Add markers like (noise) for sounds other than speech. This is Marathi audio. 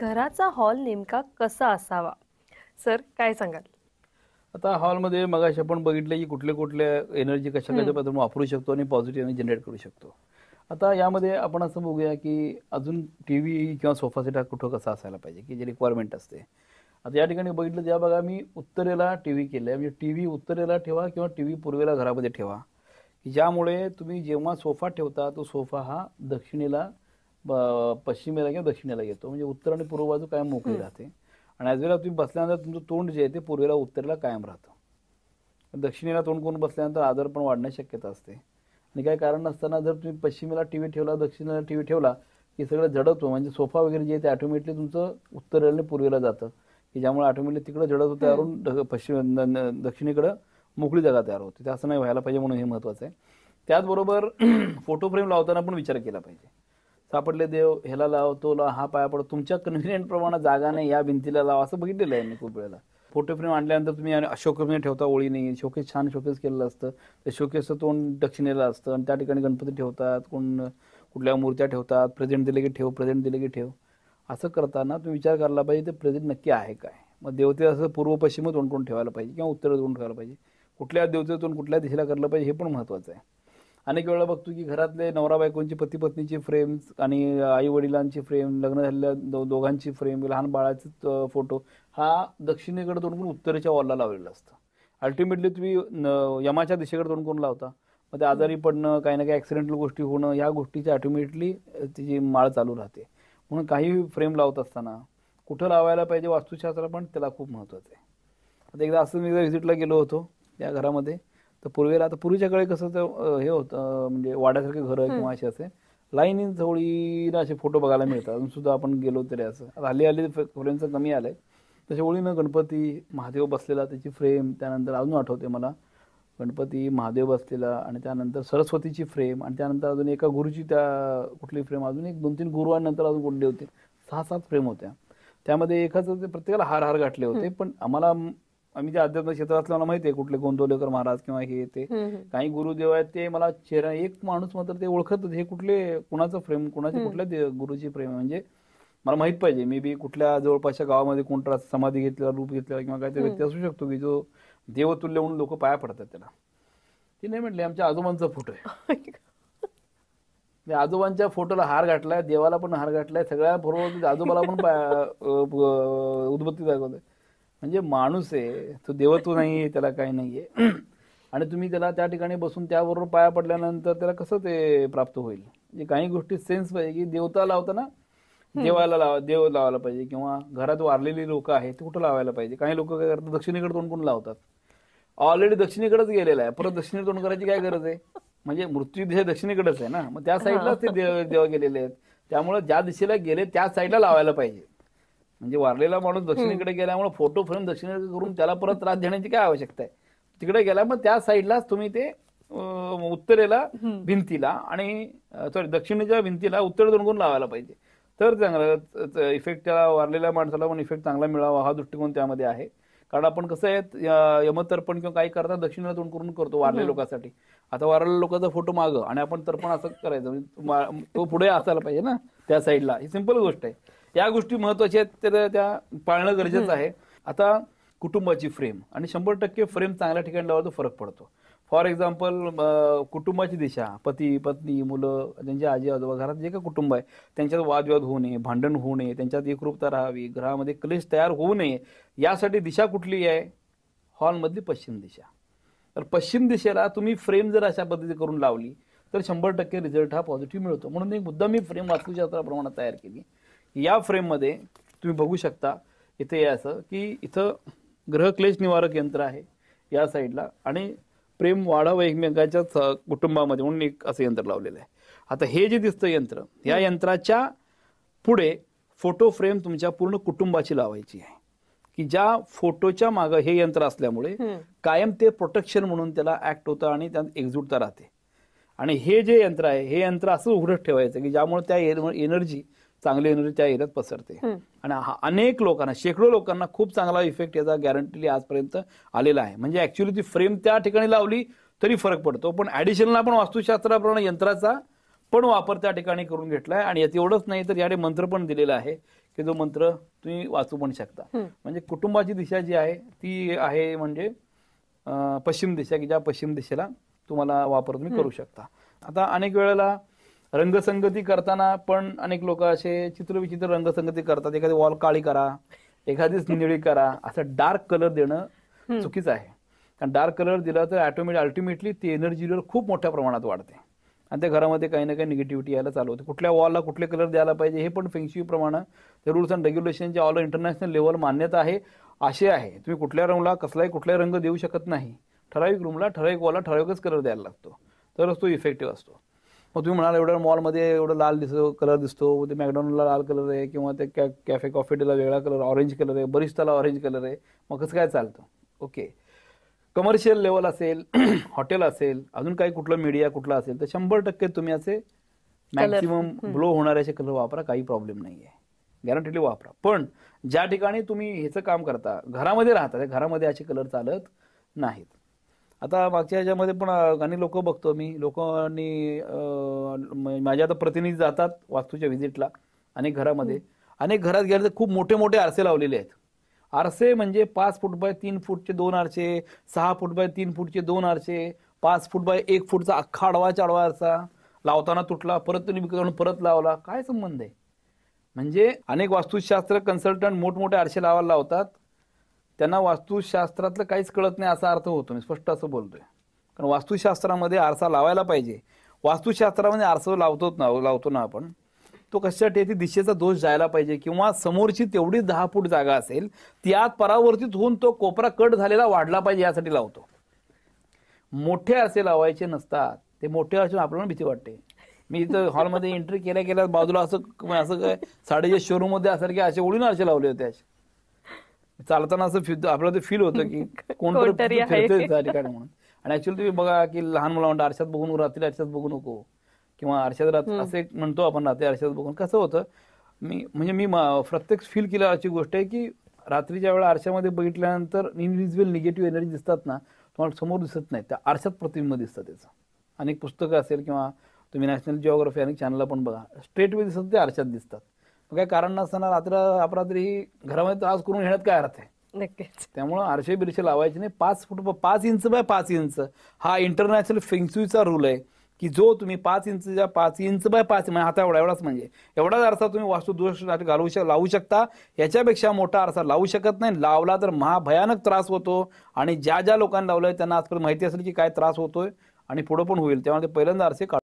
घराचा हॉल नेमका कसा असावा सर काय सांगाल आता हॉलमध्ये मगाशी आपण बघितलं की कुठले कुठल्या एनर्जी कशा कशा पद्धतीने वापरू शकतो आणि पॉझिटिव्ह एनर्जी जनरेट करू शकतो आता यामध्ये आपण असं बघूया की अजून टी व्ही किंवा सोफा सेट हा कुठं कसा असायला पाहिजे की जे रिक्वायरमेंट असते आता या ठिकाणी बघितलं ज्या बघा मी उत्तरेला टी व्ही केलं म्हणजे टी व्ही उत्तरेला ठेवा किंवा टी व्ही पूर्वेला घरामध्ये ठेवा की ज्यामुळे तुम्ही जेव्हा सोफा ठेवता तो सोफा हा दक्षिणेला पश्चिमेला किंवा दक्षिणेला येतो म्हणजे उत्तर आणि पूर्व बाजू कायम मोकळी राहते आणि ॲज वेळेला तुम्ही बसल्यानंतर तुमचं तोंड जे आहे ते पूर्वेला उत्तरेला कायम राहतं दक्षिणेला तोंड करून बसल्यानंतर आजार पण वाढण्याची शक्यता असते आणि काही कारण नसताना जर तुम्ही पश्चिमेला टी व्ही ठेवला दक्षिणेला टी व्ही ठेवला की सगळं जडतो म्हणजे सोफा वगैरे जे आहे ते ऑटोमॅटिकली तुमचं उत्तरेला पूर्वेला जातं की ज्यामुळे ॲटोमॅटिकली तिकडं झडत होतं त्यावरून पश्चिम दक्षिणेकडं मोकळी जागा तयार होते ते असं नाही व्हायला पाहिजे म्हणून हे महत्त्वाचं आहे त्याचबरोबर फोटो (clears throat) फ्रेम लावताना पण विचार केला पाहिजे सापडले देव ह्याला लाव तो लाव हा पाया पडतो तुमच्या कन्व्हिनियंट प्रमाणे जागा नाही या भिंतीला लाव असं बघितलेलं आहे मी खूप वेळेला फोटो फ्रेम आणल्यानंतर तुम्ही शोकेसमध्ये ठेवता ओळी नाही शोकेस छान शोकेस केलेलं असतं तर शोकेसचं तोंड दक्षिणेला असतं आणि त्या ठिकाणी गणपती ठेवतात कोण कुठल्या मूर्त्या ठेवतात प्रेझेंट दिले की ठेव प्रेझेंट दिले की ठेव असं करताना तुम्ही विचार करायला पाहिजे ते प्रेझेंट नक्की आहे काय मग देवते असं पूर्व पश्चिम तोंड ठेवायला पाहिजे किंवा उत्तर तोंड ठेवायला पाहिजे कुठल्या देवतेतून कुठल्या दिशेला करलं पाहिजे हे पण महत्त्वाचं आहे अनेक वेळा बघतो की घरातले नवरा बायकोंची पती पत्नीची फ्रेम आणि आई वडिलांची फ्रेम लग्न झालेल्या दो, दोघांची फ्रेम लहान बाळाचे फोटो हा दक्षिणेकडे तोंड करून उत्तरेच्या वॉलला लावलेला असतं अल्टिमेटली तुम्ही यमाच्या दिशेकडे तोंड करून लावता मग ते आजारी पडणं काही ना काही ॲक्सिडेंटल गोष्टी होणं या गोष्टीची ऑटोमॅटिकली तिची माळ चालू राहते म्हणून काही फ्रेम लावत असताना कुठं लावायला पाहिजे वास्तुशास्त्र पण त्याला खूप महत्त्वाचं आहे आता एकदा असं मी एकदा व्हिजिटला गेलो होतो त्या घरामध्ये तर पूर्वेला आता पूर्वीच्या काळी कसं तर हे होतं म्हणजे वाड्यासारखे घरं किंवा असे असे लाईन थोडीनं असे फोटो बघायला मिळतात अजून सुद्धा आपण गेलो तरी असं हल्ली हल्ली फ्रेमच कमी आलंय तसे ओळीनं गणपती महादेव बसलेला त्याची फ्रेम त्यानंतर अजून आठवते मला गणपती महादेव बसलेला आणि त्यानंतर सरस्वतीची फ्रेम आणि त्यानंतर अजून एका गुरुची त्या कुठली फ्रेम अजून एक दोन तीन नंतर अजून कोणते होते सहा सात फ्रेम होत्या त्यामध्ये एकाच प्रत्येकाला हार हार गाठले होते पण आम्हाला आम्ही त्या अध्यात्म क्षेत्रातले मला माहिती आहे कुठले गोंदवलेकर महाराज किंवा हे ते काही गुरुदेव आहेत ते मला चेहरा एक माणूस मात्र ते ओळखतच हे कुठले कुणाचं फ्रेम कुणाचे कुठल्या गुरुची प्रेम म्हणजे मला माहित पाहिजे मे बी कुठल्या जवळपासच्या गावामध्ये कोणता समाधी घेतलेला रूप घेतलेला किंवा काही व्यक्ती असू शकतो की जो देवतुल्य म्हणून लोक पाया पडतात त्याला ते नाही म्हटले आमच्या आजोबांचा फोटो आहे (laughs) आजोबांच्या फोटोला हार घातलाय देवाला पण हार घातलाय सगळ्या बरोबर आजोबाला पण उद्बत्ती दाखवतोय म्हणजे माणूस आहे तो देवत्व नाही त्याला काही नाहीये (clears throat) आणि तुम्ही त्याला त्या ठिकाणी बसून त्याबरोबर पाया पडल्यानंतर त्याला कसं ते प्राप्त होईल म्हणजे काही गोष्टी सेन्स पाहिजे की देवता लावताना देवाला लावा देव लावायला पाहिजे किंवा घरात वारलेली लोक आहेत ते कुठं लावायला पाहिजे काही लोक काय करतात दक्षिणेकडे तोंड कोण लावतात ऑलरेडी दक्षिणेकडेच गेलेला आहे परत दक्षिणे तोंड करायची काय गरज आहे म्हणजे मृत्यू दिशा दक्षिणेकडेच आहे ना मग त्या साईडलाच ते देव देव गेलेले आहेत त्यामुळे ज्या दिशेला गेले त्या साईडला लावायला पाहिजे म्हणजे वारलेला माणूस दक्षिणेकडे गेल्यामुळे फोटो फ्रेम दक्षिणेकडे करून त्याला परत त्रास देण्याची काय आवश्यकता आहे तिकडे गेला मग त्या साईडलाच तुम्ही ते उत्तरेला भिंतीला आणि सॉरी दक्षिणेच्या भिंतीला उत्तर दोन लावायला पाहिजे तर चांगलं इफेक्ट त्याला वारलेल्या माणसाला पण इफेक्ट चांगला मिळावा हा दृष्टिकोन त्यामध्ये आहे कारण आपण कसं आहे यमतर्पण किंवा काही करता दक्षिणेला तोंड करून करतो वारले लोकांसाठी आता वारलेल्या लोकांचा फोटो माग आणि आपण तर्पण असं करायचं म्हणजे तो पुढे असायला पाहिजे ना त्या साईडला ही सिंपल गोष्ट आहे त्या गोष्टी महत्वाच्या आहेत तर त्या पाळणं गरजेचं आहे आता कुटुंबाची फ्रेम आणि शंभर टक्के फ्रेम चांगल्या ठिकाणी लावला तर फरक पडतो फॉर एक्झाम्पल कुटुंबाची दिशा पती पत्नी मुलं त्यांच्या आजी आजोबा घरात जे काही कुटुंब आहे त्यांच्यात वादविवाद होऊ नये भांडण होऊ नये त्यांच्यात एकरूपता राहावी घरामध्ये क्लेश तयार होऊ नये यासाठी दिशा कुठली आहे हॉलमधली पश्चिम दिशा तर पश्चिम दिशेला तुम्ही फ्रेम जर अशा पद्धती करून लावली तर शंभर टक्के रिझल्ट हा पॉझिटिव्ह मिळतो म्हणून एक मुद्दा मी फ्रेम प्रमाणात तयार केली या फ्रेममध्ये तुम्ही बघू शकता इथे असं की इथं क्लेश निवारक यंत्र आहे या साईडला आणि प्रेम वाढावं एकमेकांच्या कुटुंबामध्ये म्हणून एक असं यंत्र लावलेलं आहे आता हे जे दिसतं यंत्र या यंत्राच्या पुढे फोटो फ्रेम तुमच्या पूर्ण कुटुंबाची लावायची आहे की ज्या फोटोच्या मागं हे यंत्र असल्यामुळे कायम ते प्रोटेक्शन म्हणून त्याला ऍक्ट होतं आणि त्यात एकजुटता राहते आणि हे जे यंत्र आहे हे यंत्र असं उघडत ठेवायचं की ज्यामुळे त्या एनर्जी चांगली एनर्जी त्या एरियात पसरते आणि हा अनेक लोकांना शेकडो लोकांना खूप चांगला इफेक्ट याचा गॅरंटीली आजपर्यंत आलेला आहे म्हणजे ऍक्च्युली ती फ्रेम त्या ठिकाणी लावली तरी फरक पडतो पण ऍडिशनल आपण वास्तुशास्त्राप्रमाणे यंत्राचा पण वापर त्या ठिकाणी करून घेतलाय आणि यात एवढंच नाही तर याने मंत्र पण दिलेला आहे की जो मंत्र तुम्ही वाचू पण शकता म्हणजे कुटुंबाची दिशा जी आहे ती आहे म्हणजे पश्चिम दिशा की ज्या पश्चिम दिशेला तुम्हाला वापर तुम्ही करू शकता आता अनेक वेळेला रंगसंगती करताना पण अनेक लोक असे चित्रविचित्र रंगसंगती करतात एखादी वॉल काळी करा एखादीच निळी करा असं डार्क कलर देणं चुकीचं आहे कारण डार्क कलर दिला तर ॲटोमेट अल्टिमेटली ती एनर्जी लेवल खूप मोठ्या प्रमाणात वाढते आणि त्या घरामध्ये काही ना काही निगेटिव्हिटी यायला चालू होते कुठल्या वॉलला कुठले कलर द्यायला पाहिजे हे पण प्रमाणे ते रूल्स अँड रेग्युलेशनचे ऑल इंटरनॅशनल लेवल मान्यता आहे असे आहे तुम्ही कुठल्या रूमला कसलाही कुठलाही रंग देऊ शकत नाही ठराविक रूमला ठराविक वॉलला ठराविकच कलर द्यायला लागतो तरच तो इफेक्टिव्ह असतो मग तुम्ही म्हणाल एवढ्या मॉलमध्ये एवढं लाल दिसतो कलर दिसतो ते मॅकडॉनला लाल कलर आहे किंवा ते कॅ कॅफे डेला वेगळा कलर ऑरेंज कलर आहे बरिस्ताला ऑरेंज कलर आहे मग कसं काय चालतं ओके कमर्शियल लेवल असेल (clears throat) हॉटेल असेल अजून काही कुठलं मीडिया कुठला असेल तर शंभर टक्के तुम्ही असे मॅक्सिमम ग्लो होणारे असे कलर वापरा काही प्रॉब्लेम नाही आहे गॅरंटेडली वापरा पण ज्या ठिकाणी तुम्ही ह्याचं काम करता घरामध्ये राहता घरामध्ये असे कलर चालत नाहीत आता मागच्या ह्याच्यामध्ये पण आणि लोक बघतो मी लोकांनी माझ्या आता प्रतिनिधी जातात वास्तूच्या व्हिजिटला अनेक घरामध्ये अनेक घरात गेले तर खूप मोठे मोठे आरसे लावलेले आहेत आरसे म्हणजे पाच फूट बाय तीन फूटचे दोन आरसे सहा फूट बाय तीन फूटचे दोन आरसे पाच फूट बाय एक फूटचा अख्खा आडवा चाडवा आरसा लावताना तुटला परत तुम्ही परत लावला काय संबंध आहे म्हणजे अनेक वास्तुशास्त्र कन्सल्टंट मोठमोठे आरसे लावायला लावतात त्यांना वास्तुशास्त्रातलं काहीच कळत नाही असा अर्थ होतो मी स्पष्ट असं बोलतोय कारण वास्तुशास्त्रामध्ये आरसा लावायला पाहिजे वास्तुशास्त्रामध्ये आरसा लावतो ना लावतो ना आपण तो कशासाठी ती दिशेचा दोष जायला पाहिजे किंवा समोरची तेवढी दहा फूट जागा असेल त्यात परावर्तित होऊन तो कोपरा कट झालेला वाढला पाहिजे यासाठी लावतो मोठे आरसे लावायचे नसतात ते मोठे असून आपल्याला भीती वाटते मी इथं हॉलमध्ये एंट्री केल्या केल्या बाजूला असं असं काय शोरूम शोरूम मध्ये असे ओढून आरसे लावले होते असे चालताना असं आपल्याला ते फील होतं की (laughs) कोण त्या ठिकाणी म्हणून आणि ऍक्च्युअली तुम्ही बघा की लहान मुला म्हणतात आरशात बघून रात्री आरशात बघू नको किंवा आरशात रात असे म्हणतो आपण रात्री आरशात बघून कसं होतं मी म्हणजे मी प्रत्येक फील केल्या अशी गोष्ट आहे की रात्रीच्या वेळेला आरशामध्ये बघितल्यानंतर इनव्हिज्युअल निगेटिव्ह एनर्जी दिसतात ना तुम्हाला समोर दिसत नाही त्या आरशात प्रतिबिंब दिसतं त्याचं अनेक पुस्तकं असेल किंवा तुम्ही नॅशनल जिओग्राफी अनेक चॅनलला पण बघा स्ट्रेट वे दिसत ते आरशात दिसतात काही कारण नसताना रात्र अपरात्री घरामध्ये त्रास करून घेण्यात काय अर्थ आहे नक्कीच त्यामुळं आरशे बिरशे लावायचे नाही पाच फूट पाच इंच बाय पाच इंच हा इंटरनॅशनल फेंगसुईचा रूल आहे की जो तुम्ही पाच इंच पाच इंच बाय पाच म्हणजे हाता एवढा एवढाच म्हणजे एवढाच आरसा तुम्ही वास्तुदोष घालू शक लावू शकता याच्यापेक्षा मोठा आरसा लावू शकत नाही लावला तर महाभयानक त्रास होतो आणि ज्या ज्या लोकांनी लावलं त्यांना आजपर्यंत माहिती असेल की काय त्रास होतोय आणि पुढं पण होईल त्यामुळे पहिल्यांदा आरसे